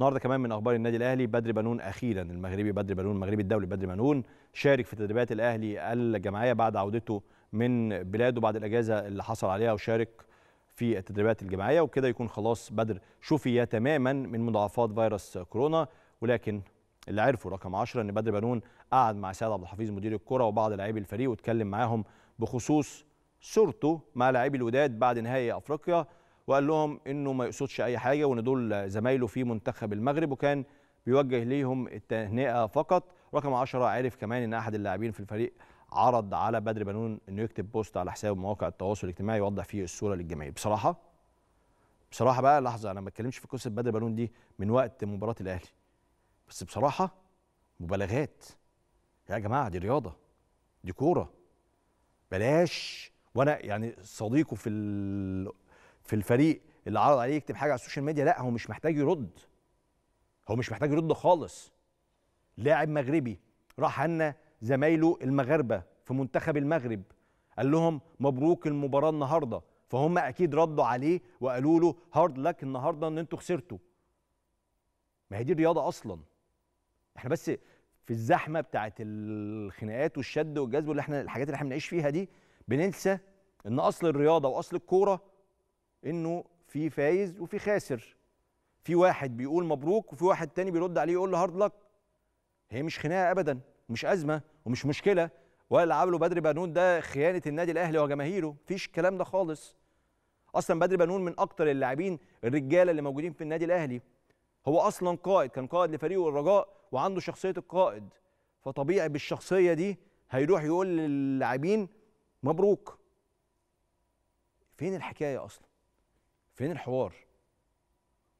النهارده كمان من اخبار النادي الاهلي بدر بنون اخيرا المغربي بدر بنون المغربي الدولي بدر بنون شارك في تدريبات الاهلي الجماعيه بعد عودته من بلاده بعد الاجازه اللي حصل عليها وشارك في التدريبات الجماعيه وكده يكون خلاص بدر شفي تماما من مضاعفات فيروس كورونا ولكن اللي عرفه رقم 10 ان بدر بنون قعد مع سيد عبد الحفيظ مدير الكره وبعض لاعبي الفريق واتكلم معاهم بخصوص صورته مع لاعبي الوداد بعد نهائي افريقيا وقال لهم انه ما يقصدش اي حاجه وان دول زمايله في منتخب المغرب وكان بيوجه ليهم التهنئه فقط رقم 10 عرف كمان ان احد اللاعبين في الفريق عرض على بدر بنون انه يكتب بوست على حساب مواقع التواصل الاجتماعي يوضح فيه الصوره للجماهير بصراحه بصراحه بقى لحظه انا ما بتكلمش في قصه بدر بنون دي من وقت مباراه الاهلي بس بصراحه مبالغات يا جماعه دي رياضه دي كوره بلاش وانا يعني صديقه في في الفريق اللي عرض عليه يكتب حاجه على السوشيال ميديا لا هو مش محتاج يرد هو مش محتاج يرد خالص لاعب مغربي راح عنا زمايله المغاربه في منتخب المغرب قال لهم مبروك المباراه النهارده فهم اكيد ردوا عليه وقالوا له هارد لك النهارده ان انتوا خسرتوا ما هي دي الرياضه اصلا احنا بس في الزحمه بتاعه الخناقات والشد والجذب اللي احنا الحاجات اللي احنا بنعيش فيها دي بننسى ان اصل الرياضه واصل الكوره انه في فايز وفي خاسر في واحد بيقول مبروك وفي واحد تاني بيرد عليه يقول له هارد لك هي مش خناقه ابدا مش ازمه ومش مشكله ولا عمله بدر بنون ده خيانه النادي الاهلي وجماهيره مفيش الكلام ده خالص اصلا بدر بنون من اكتر اللاعبين الرجاله اللي موجودين في النادي الاهلي هو اصلا قائد كان قائد لفريقه الرجاء وعنده شخصيه القائد فطبيعي بالشخصيه دي هيروح يقول للاعبين مبروك فين الحكايه اصلا فين الحوار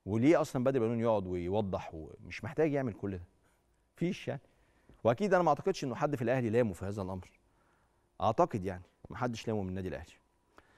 وليه اصلا بدر بنون يقعد ويوضح ومش محتاج يعمل كل ده مفيش يعني واكيد انا ما اعتقدش انه حد في الاهلي لامه في هذا الامر اعتقد يعني ما حدش لامه من النادي الاهلي